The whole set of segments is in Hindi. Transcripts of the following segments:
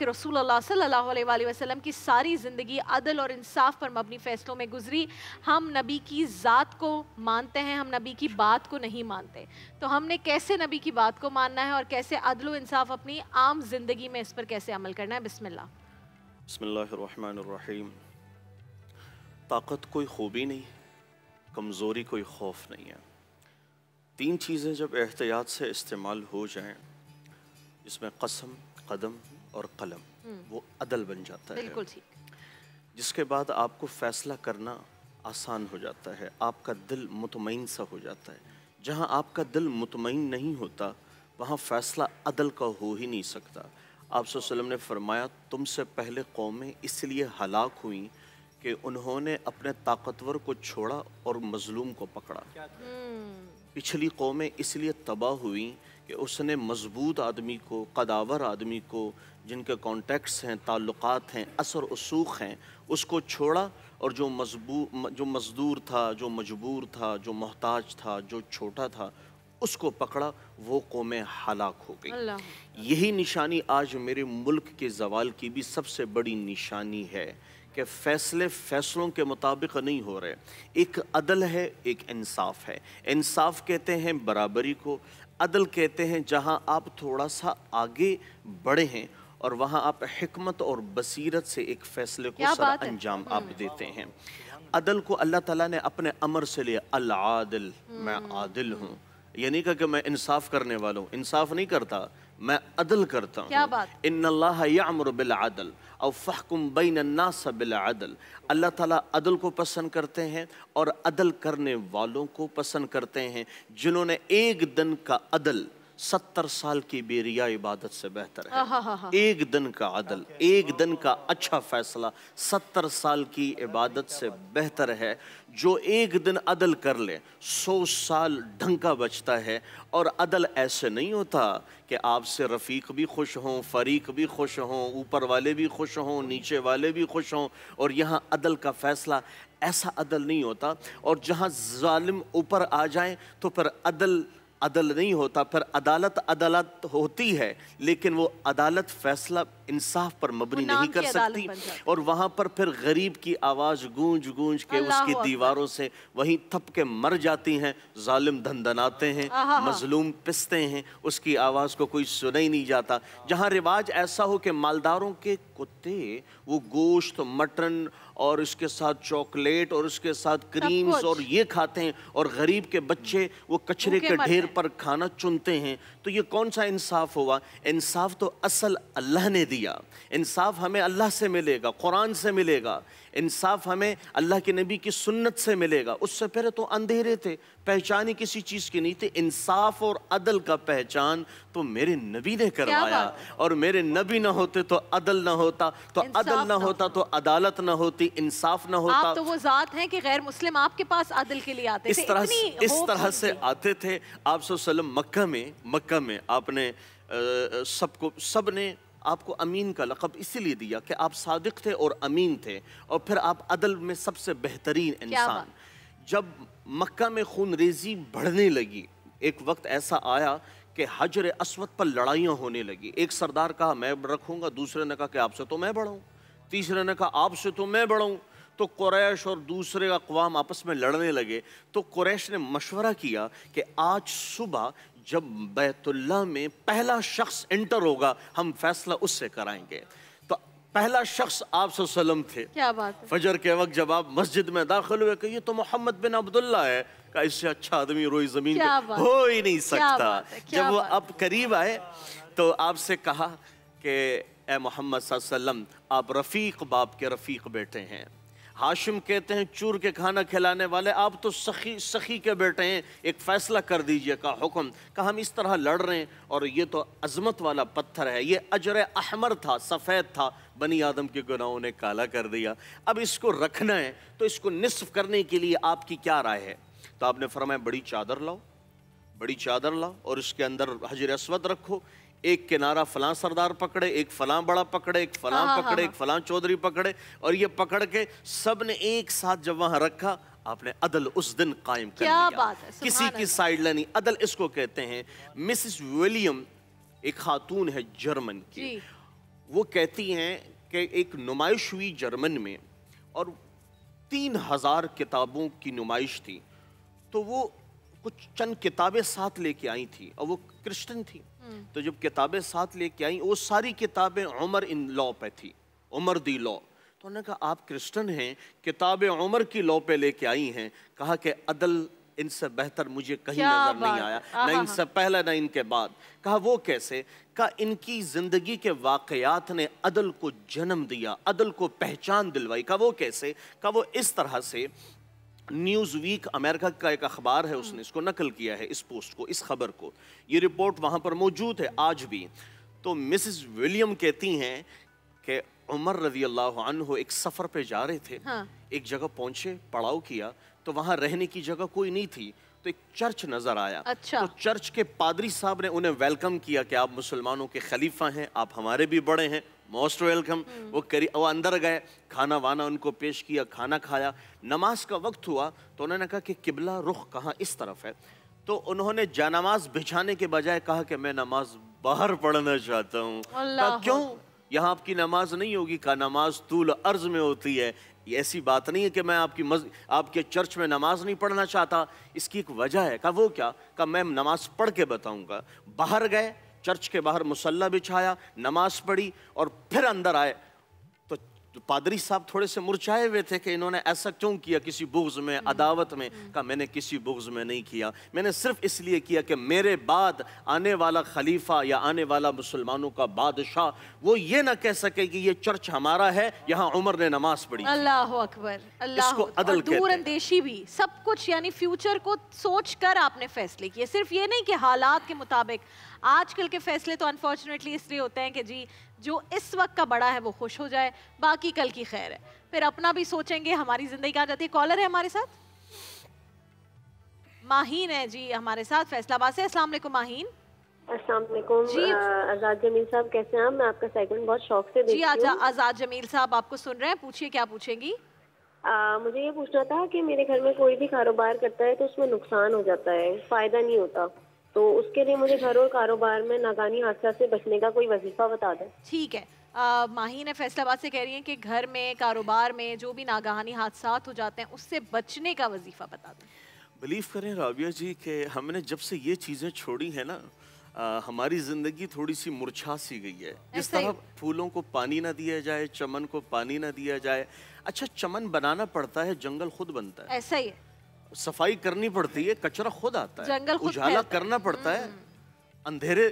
कि रसूल सल्लल्लाहु अलैहि वसल्लम की सारी ज़िंदगी अदल और इंसाफ पर मबनी फ़ैसलों में गुजरी हम नबी की ज़ात को मानते हैं हम नबी की बात को नहीं मानते तो हमने कैसे नबी की बात को मानना है और कैसे अदल इंसाफ अपनी आम ज़िंदगी में इस पर कैसे अमल करना है बिसमिल्ला बसमीम ताकत कोई खूबी नहीं कमज़ोरी कोई खौफ नहीं है तीन चीज़ें जब एहतियात से इस्तेमाल हो जाएं इसमें कसम कदम और कलम हम्म। वो अदल बन जाता है बिल्कुल ठीक जिसके बाद आपको फैसला करना आसान हो जाता है आपका दिल मुतमिन सा हो जाता है जहाँ आपका दिल मुतमिन नहीं होता वहाँ फैसला अदल का हो ही नहीं सकता आप वसल्लम ने फरमाया तुमसे पहले कौमें इसलिए हलाक हुई कि उन्होंने अपने ताकतवर को छोड़ा और मजलूम को पकड़ा पिछली कौमें इसलिए तबाह हुई कि उसने मजबूत आदमी को कदावर आदमी को जिनके कॉन्टैक्ट्स हैं ताल्लुक हैं असर वसूख हैं उसको छोड़ा और जो मजबू जो मजदूर था जो मजबूर था जो मोहताज था जो छोटा था उसको पकड़ा वो कौमें हलाक हो गई यही निशानी आज मेरे मुल्क के जवाल की भी सबसे बड़ी निशानी है कि फ़ैसले फ़ैसलों के मुताबिक नहीं हो रहे एक अदल है एक इंसाफ है इंसाफ कहते हैं बराबरी को अदल कहते हैं जहाँ आप थोड़ा सा आगे बढ़े हैं और वहाँ आप हमत और बसीरत से एक फैसले को सर अंजाम आप हम्म। देते हैं अदल को अल्लाह ताला ने अपने अमर से लिया अल आदिल मैं हम्म। आदिल हूँ ये नहीं कहा कि मैं इंसाफ करने वाला हूँ इंसाफ नहीं करता मैं अदल करता हूँ इन अमर बिल आदल और फ़हकुम बिन नास बिल आदल अल्लाह ताला अदल को पसंद करते हैं और अदल करने वालों को पसंद करते हैं जिन्होंने एक दिन का अदल सत्तर साल की बेरिया इबादत से बेहतर है हा हा हा। एक दिन का अदल एक दिन का अच्छा फैसला सत्तर साल की इबादत से बेहतर है जो एक दिन अदल कर ले सौ साल ढंका बचता है और अदल ऐसे नहीं होता कि आपसे रफ़ीक भी खुश हों फरीक भी खुश हों ऊपर वाले भी खुश हों नीचे वाले भी खुश हों और यहाँ अदल का फ़ैसला ऐसा अदल नहीं होता और जहाँ ालिम ऊपर आ जाए तो फिर अदल अदल नहीं होता पर अदालत अदालत होती है लेकिन वो अदालत फैसला इंसाफ पर मबनी नहीं कर सकती और वहां पर फिर गरीब की आवाज़ गूंज गूंज के उसकी दीवारों से वहीं थपके मर जाती हैं जालिम धनधनाते हैं मजलूम पिसते हैं उसकी आवाज़ को कोई सुना ही नहीं जाता जहाँ रिवाज ऐसा हो कि मालदारों के कुत्ते वो गोश्त मटन और इसके साथ चॉकलेट और उसके साथ क्रीम्स और ये खाते हैं और गरीब के बच्चे वो कचरे के ढेर पर खाना चुनते हैं तो ये कौन सा इंसाफ हुआ इंसाफ तो असल अल्लाह ने दिया दिया इंसाफ हमें अल्लाह से मिलेगा कुरान से मिलेगा इंसाफ हमें अल्लाह के नबी की सुन्नत से मिलेगा उससे पहले तो अंधेरे थे पहचानी किसी चीज़ की नहीं थी इंसाफ और अदल का पहचान तो मेरे नबी ने करवाया और मेरे नबी ना होते तो अदल ना होता तो अदल ना होता तो अदालत ना होती इंसाफ ना होता आप तो वो जात हैं कि गैर मुस्लिम आपके पास अदल के लिए आते इस तरह से इस तरह से आते थे आप मक्का में मक्का में आपने सबको सब ने आपको अमीन का लक़ब इसीलिए दिया कि आप सादिक थे और अमीन थे और फिर आप अदल में सबसे बेहतरीन इंसान जब मक्का में खून रेजी बढ़ने लगी एक वक्त ऐसा आया कि हजर असवद पर लड़ाइयाँ होने लगी एक सरदार कहा मैं रखूँगा दूसरे ने कहा कि आपसे तो मैं बढ़ाऊँ तीसरे ने कहा आपसे तो मैं बढ़ाऊँ तो कुरैश और दूसरे अकवाम आपस में लड़ने लगे तो कुरैश ने मशवरा किया कि आज सुबह जब बैतुल्ला में पहला शख्स एंटर होगा हम फैसला उससे कराएंगे तो पहला शख्स आप वसल्लम थे क्या बात है? फजर के वक्त जब आप मस्जिद में दाखिल हुए ये तो मोहम्मद बिन अब्दुल्ला है का इससे अच्छा आदमी रोई जमीन पे हो ही नहीं सकता जब वो अब करीब आए तो आपसे कहा कि ए मोहम्मद सल्लम आप रफ़ीक बाप के रफ़ीक बेटे हैं हाशिम कहते हैं चूर के खाना खिलाने वाले आप तो सखी सखी के बेटे हैं एक फ़ैसला कर दीजिए का हुक्म का हम इस तरह लड़ रहे हैं और ये तो अजमत वाला पत्थर है ये अजर अहमर था सफ़ेद था बनी आदम के गुनाहों ने काला कर दिया अब इसको रखना है तो इसको निसफ करने के लिए आपकी क्या राय है तो आपने फरमाया बड़ी चादर लाओ बड़ी चादर लाओ और इसके अंदर हजर असवद रखो एक किनारा फलां सरदार पकड़े एक फलां बड़ा पकड़े एक फलां हाँ, हाँ पकड़े हाँ, एक फलां चौधरी पकड़े और ये पकड़ के सब ने एक साथ जब वहां रखा आपने अदल उस दिन कायम कर दिया बात है, किसी की साइड लेनी अदल इसको कहते हैं मिसिस विलियम एक खातून है जर्मन की वो कहती हैं कि एक नुमाइश हुई जर्मन में और तीन हजार किताबों की नुमाइश थी तो वो कुछ चंद किताबें साथ लेके आई थी और वो क्रिश्चियन थी हम्म। तो जब किताबें साथ लेके आई वो सारी किताबें उमर इन लॉ पे थी उमर दी लॉ तो उन्होंने कहा आप क्रिश्चियन हैं किताबें उमर की लॉ पे लेके आई हैं कहा कि अदल इनसे बेहतर मुझे कहीं नजर नहीं आया ना इनसे पहले ना इनके बाद कहा वो कैसे कहा इनकी जिंदगी के वाकयात ने अदल को जन्म दिया अदल को पहचान दिलवाई कहा वो कैसे कहा वो इस तरह से न्यूज़ वीक अमेरिका का एक अखबार है उसने इसको नकल किया है इस पोस्ट को इस खबर को ये रिपोर्ट वहां पर मौजूद है आज भी तो मिसेस विलियम कहती हैं कि उमर रजी अल्लाह एक सफ़र पे जा रहे थे हाँ। एक जगह पहुंचे पड़ाव किया तो वहां रहने की जगह कोई नहीं थी तो एक चर्च नजर आया अच्छा। तो चर्च के पादरी साहब ने उन्हें वेलकम किया कि आप मुसलमानों के खलीफा हैं आप हमारे भी बड़े हैं मोस्ट वेलकम hmm. वो करी वो अंदर गए खाना वाना उनको पेश किया खाना खाया नमाज का वक्त हुआ तो उन्होंने कहा कि किबला रुख कहाँ इस तरफ है तो उन्होंने जानमाज बिछाने के बजाय कहा कि मैं नमाज बाहर पढ़ना चाहता हूँ क्यों यहाँ आपकी नमाज नहीं होगी का नमाज तूल अर्ज में होती है ऐसी बात नहीं है कि मैं आपकी मज आपके चर्च में नमाज नहीं पढ़ना चाहता इसकी एक वजह है का वो क्या का मैं नमाज पढ़ के बताऊँगा बाहर गए चर्च के बाहर मुसल्ला बिछाया नमाज पढ़ी और फिर अंदर आए तो पादरी साहब थोड़े से मुरझाए हुए थे कि इन्होंने ऐसा क्यों किया किसी बुग्ज में अदावत में कहा मैंने किसी बुग्ज में नहीं किया मैंने सिर्फ इसलिए किया कि मेरे बाद आने वाला खलीफा या आने वाला मुसलमानों का बादशाह वो ये ना कह सके कि ये चर्च हमारा है यहाँ उमर ने नमाज पढ़ी अल्लाह अकबर अल्लाह अदल दूर अंदेशी भी सब कुछ यानी फ्यूचर को सोच कर आपने फैसले किए सिर्फ ये नहीं कि हालात के मुताबिक आजकल के फैसले तो अनफॉर्चुनेटली इसलिए होते हैं कि जी जो इस वक्त का बड़ा है वो खुश हो जाए बाकी कल की खैर है फिर अपना भी सोचेंगे हमारी ज़िंदगी कहाँ जाती है कॉलर है हमारे साथ माहीन है जी हमारे साथ फैसलाबाद से अस्सलाम वालेकुम माहीन जी आजाद जमील साहब कैसे हैं मैं आपका सेगमेंट बहुत शौक से जी अच्छा आजाद जमील साहब आपको सुन रहे हैं पूछिए क्या पूछेंगी आ, मुझे ये पूछना था कि मेरे घर में कोई भी कारोबार करता है तो उसमें नुकसान हो जाता है फायदा नहीं होता तो उसके लिए मुझे घर और कारोबार में नागानी हादसा से बचने का कोई वजीफा बता दें ठीक है आ, माही ने फैसलाबाद से कह रही हैं कि घर में कारोबार में जो भी नागहानी हादसा हो जाते हैं उससे बचने का वजीफा बता दें बिलीव करें राबिया जी कि हमने जब से ये चीज़ें छोड़ी हैं ना आ, हमारी ज़िंदगी थोड़ी सी मुरछा सी गई है जिस तरह फूलों को पानी ना दिया जाए चमन को पानी ना दिया जाए अच्छा चमन बनाना पड़ता है जंगल खुद बनता है ऐसा ही है सफाई करनी पड़ती है कचरा खुद आता है जंगल खुद उजाला करना पड़ता है हम्म। अंधेरे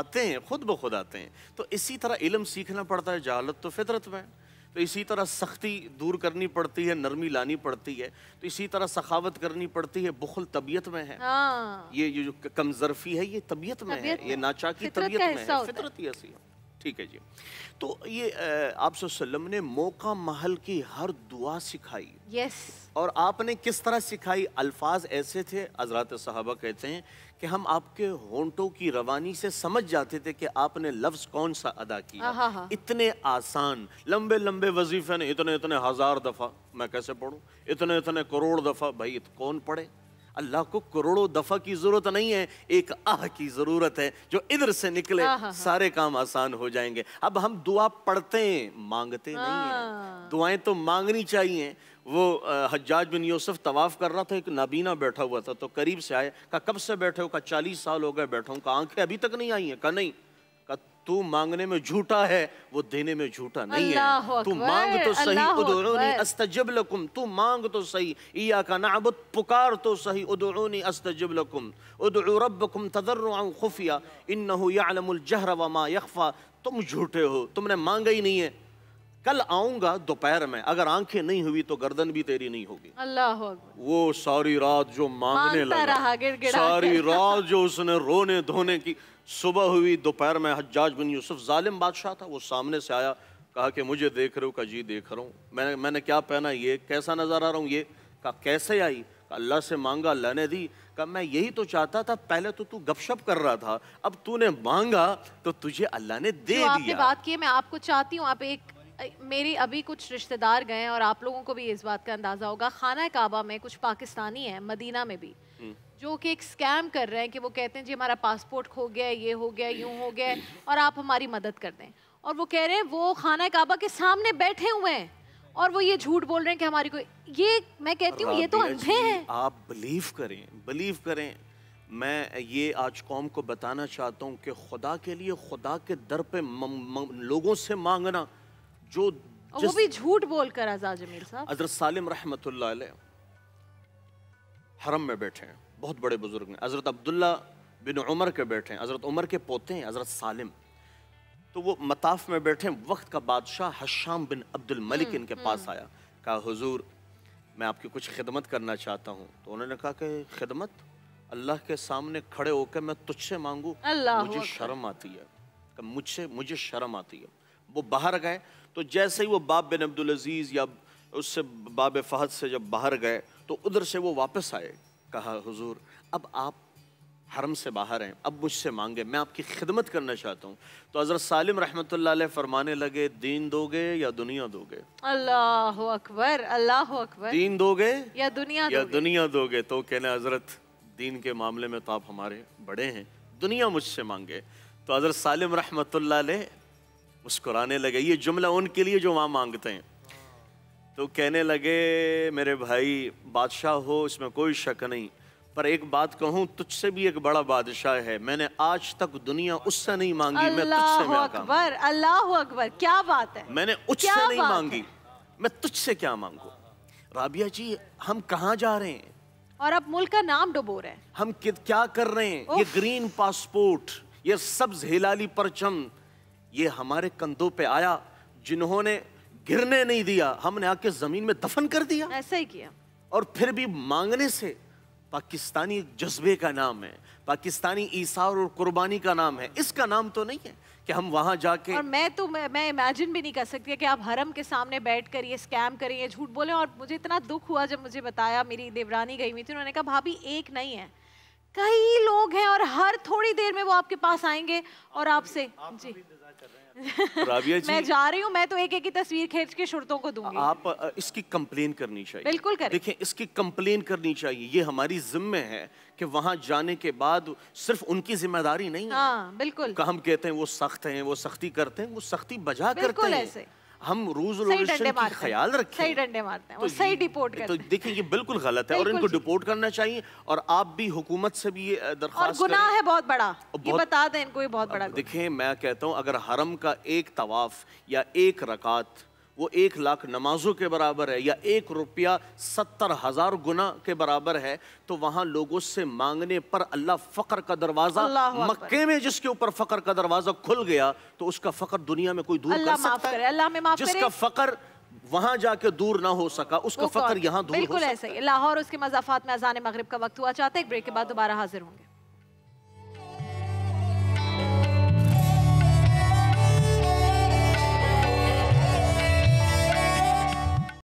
आते हैं खुद ब खुद आते हैं तो इसी तरह इलम सीखना पड़ता है जहालत तो फितरत में तो इसी तरह सख्ती दूर करनी पड़ती है नरमी लानी पड़ती है तो इसी तरह सखावत करनी पड़ती है बुखल तबीयत में है हाँ। ये जो कमजरफी है ये तबीयत में है ये नाचाकी तबीयत में है फितरत ही ऐसी है ठीक है जी तो ये आप ने मौका महल की हर दुआ सिखाई यस yes. और आपने किस तरह सिखाई अल्फाज ऐसे थे हजरात साहबा कहते हैं कि हम आपके होंटो की रवानी से समझ जाते थे कि आपने लफ्ज कौन सा अदा किया हाँ, हाँ, हाँ। इतने आसान लंबे लंबे वजीफे ने इतने इतने हजार दफ़ा मैं कैसे पढ़ू इतने इतने करोड़ दफ़ा भाई कौन पढ़े अल्लाह को करोड़ों दफा की जरूरत नहीं है एक आह की जरूरत है जो इधर से निकले सारे काम आसान हो जाएंगे अब हम दुआ पढ़ते हैं मांगते नहीं हैं हाँ। दुआएं तो मांगनी चाहिए वो हजाज बिन यूसुफ तवाफ़ कर रहा था एक नाबीना बैठा हुआ था तो करीब से आए कहा कब से बैठे हो कहा चालीस साल हो गए बैठा हूँ कहा आंखें अभी तक नहीं आई हैं कहा नहीं तू मांगने में झूठा है वो देने में झूठा नहीं है तो तू मांग तो सही उदरोनी अस्तजब लकुम तू मांग तो सही ईया का नाबुद पुकार तो सही उदरोनी अस्तजब लकुम उदो रब्बकुम तदर्रुअन खुफिया इन यअलमुल जहर व मा तुम झूठे हो तुमने मांगा ही नहीं है कल आऊंगा दोपहर में अगर आंखें नहीं हुई तो गर्दन भी तेरी नहीं होगी अल्लाह वो सारी रात जो मांगने लगा रहा, गिर सारी रात जो उसने रोने धोने की सुबह हुई दोपहर में हजाज बिन यूसुफ जालिम बादशाह था वो सामने से आया कहा कि मुझे देख रहे हो का जी देख रहा हूँ मैंने मैंने क्या पहना ये कैसा नज़र आ रहा हूँ ये कहा कैसे आई अल्लाह से मांगा अल्लाह ने दी कहा मैं यही तो चाहता था पहले तो तू गपशप कर रहा था अब तूने मांगा तो तुझे अल्लाह ने दे दिया आपने बात की मैं आपको चाहती हूँ आप एक मेरी अभी कुछ रिश्तेदार गए हैं और आप लोगों को भी इस बात का अंदाज़ा होगा खाना काबा में कुछ पाकिस्तानी है मदीना में भी जो कि एक स्कैम कर रहे हैं कि वो कहते हैं जी हमारा पासपोर्ट खो गया ये हो गया यूँ हो गया और आप हमारी मदद कर दें और वो कह रहे हैं वो खाना काबा के सामने बैठे हुए हैं और वो ये झूठ बोल रहे हैं कि हमारी कोई ये मैं कहती हूँ ये तो अंधे हैं आप बिलीव करें बिलीव करें मैं ये आज कौम को बताना चाहता हूँ कि खुदा के लिए खुदा के दर पे म, म, लोगों से मांगना जो वो भी झूठ बोल कर आजाद जमील साहब हजरत सालिम रहमतुल्लाह हरम में बैठे हैं बहुत बड़े बुजुर्ग हैं हज़रत अब्दुल्ला बिन उमर के बैठे हैं हज़रत उमर के पोते हैं हज़रत सालिम तो वो मताफ में बैठे वक्त का बादशाह हशाम बिन अब्दुल मलिक इनके हम्म, पास हम्म। आया कहा हुजूर मैं आपकी कुछ खिदमत करना चाहता हूँ तो उन्होंने कहा कि खिदमत अल्लाह के सामने खड़े होकर मैं तुझसे मांगू मुझे शर्म आती है मुझसे मुझे शर्म आती है वो बाहर गए तो जैसे ही वो बाब बिन अब्दुल अजीज़ या उससे बाब फहद से जब बाहर गए तो उधर से वो वापस आए कहा हुजूर अब आप हरम से बाहर हैं अब मुझसे मांगे मैं आपकी खिदमत करना चाहता हूँ तो हज़रत सालिम रहमत फरमाने लगे दीन दोगे या दुनिया दोगे अल्लाह अकबर अल्लाह अकबर दीन दोगे या दुनिया या दुनिया दोगे तो कहना हज़रत दीन के मामले में तो आप हमारे बड़े हैं दुनिया मुझसे मांगे तो हज़रत सालिम रहमत मुस्कुराने लगे ये जुमला उनके लिए जो वहाँ मांगते हैं तो कहने लगे मेरे भाई बादशाह हो इसमें कोई शक नहीं पर एक बात कहूँ तुझसे भी एक बड़ा बादशाह है मैंने आज तक दुनिया उससे नहीं मांगी मैं तुझसे अकबर अल्लाह अकबर क्या बात है मैंने उससे नहीं मांगी मैं तुझसे क्या मांगू राबिया जी हम कहाँ जा रहे हैं और अब मुल्क का नाम डुबो रहे हैं हम क्या कर रहे हैं ये ग्रीन पासपोर्ट ये सब्ज हिलाली परचम ये हमारे कंधों पे आया जिन्होंने गिरने नहीं दिया हमने आके जमीन में दफन कर दिया ऐसा ही किया और फिर भी मांगने से पाकिस्तानी जज्बे का नाम है पाकिस्तानी ईसार और कुर्बानी का नाम है इसका नाम तो नहीं है कि हम वहां जाके और मैं तो मैं, मैं इमेजिन भी नहीं कर सकती कि आप हरम के सामने बैठ कर ये स्कैम करें झूठ बोले और मुझे इतना दुख हुआ जब मुझे बताया मेरी देवरानी गई हुई थी उन्होंने कहा भाभी एक नहीं है कई लोग हैं और हर थोड़ी देर में वो आपके पास आएंगे और आपसे आप जी राबिया जी मैं जा रही हूँ मैं तो एक एक की तस्वीर खींच के शुरतों को दूंगी आप इसकी कंप्लेन करनी चाहिए बिल्कुल करें देखिए इसकी कंप्लेन करनी चाहिए ये हमारी जिम्मे है कि वहाँ जाने के बाद सिर्फ उनकी जिम्मेदारी नहीं है हाँ, बिल्कुल हम कहते हैं वो सख्त हैं वो सख्ती करते हैं वो सख्ती बजा करते हैं हम रूल्स रेगुलेशन ख्याल रखें सही डंडे मारते हैं तो सही डिपोर्ट तो करते तो देखिए ये बिल्कुल गलत है और इनको डिपोर्ट करना चाहिए और आप भी हुकूमत से भी ये दरख्वास्त और गुनाह है बहुत बड़ा ये बता दें इनको ये बहुत बड़ा देखें मैं कहता हूँ अगर हरम का एक तवाफ या एक रकात वो एक लाख नमाजों के बराबर है या एक रुपया सत्तर हज़ार गुना के बराबर है तो वहां लोगों से मांगने पर अल्लाह फ़कर का दरवाज़ा मक्के में जिसके ऊपर फ़कर का दरवाज़ा खुल गया तो उसका फ़कर दुनिया में कोई दूर कर सकता है अल्लाह में जिसका फ़कर वहां जाके दूर ना हो सका उसका फकर यहाँ दूर बिल्कुल ऐसे लाहौर उसके मजाफात में अजान मगरब का वक्त हुआ चाहते एक ब्रेक के बाद दोबारा हाजिर होंगे